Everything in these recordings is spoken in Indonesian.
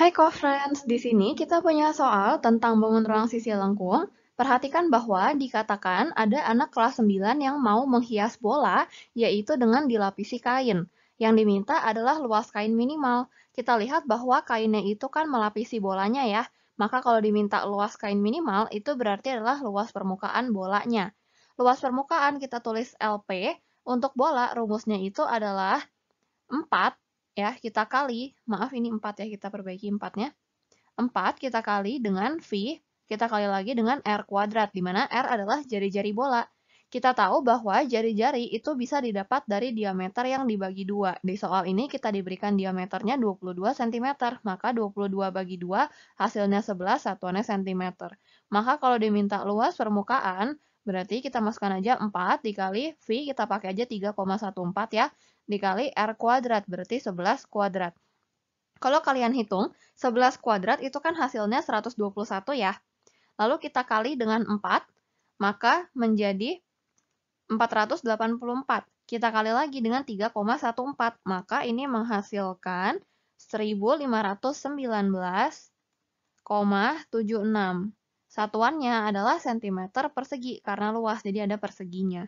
Hai co-friends, di sini kita punya soal tentang bangun ruang sisi lengkung. Perhatikan bahwa dikatakan ada anak kelas 9 yang mau menghias bola, yaitu dengan dilapisi kain. Yang diminta adalah luas kain minimal. Kita lihat bahwa kainnya itu kan melapisi bolanya ya, maka kalau diminta luas kain minimal, itu berarti adalah luas permukaan bolanya. Luas permukaan kita tulis LP, untuk bola rumusnya itu adalah 4 ya kita kali, maaf ini 4 ya, kita perbaiki 4-nya. 4 kita kali dengan V, kita kali lagi dengan R kuadrat, di mana R adalah jari-jari bola. Kita tahu bahwa jari-jari itu bisa didapat dari diameter yang dibagi dua. Di soal ini kita diberikan diameternya 22 cm, maka 22 bagi 2 hasilnya 11 satuannya cm. Maka kalau diminta luas permukaan, Berarti kita masukkan aja 4 dikali V, kita pakai aja 3,14 ya, dikali R kuadrat, berarti 11 kuadrat. Kalau kalian hitung, 11 kuadrat itu kan hasilnya 121 ya. Lalu kita kali dengan 4, maka menjadi 484. Kita kali lagi dengan 3,14, maka ini menghasilkan 1519,76. Satuannya adalah cm persegi karena luas, jadi ada perseginya.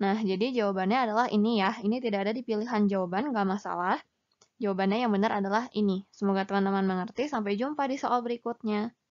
Nah, jadi jawabannya adalah ini ya. Ini tidak ada di pilihan jawaban, nggak masalah. Jawabannya yang benar adalah ini. Semoga teman-teman mengerti. Sampai jumpa di soal berikutnya.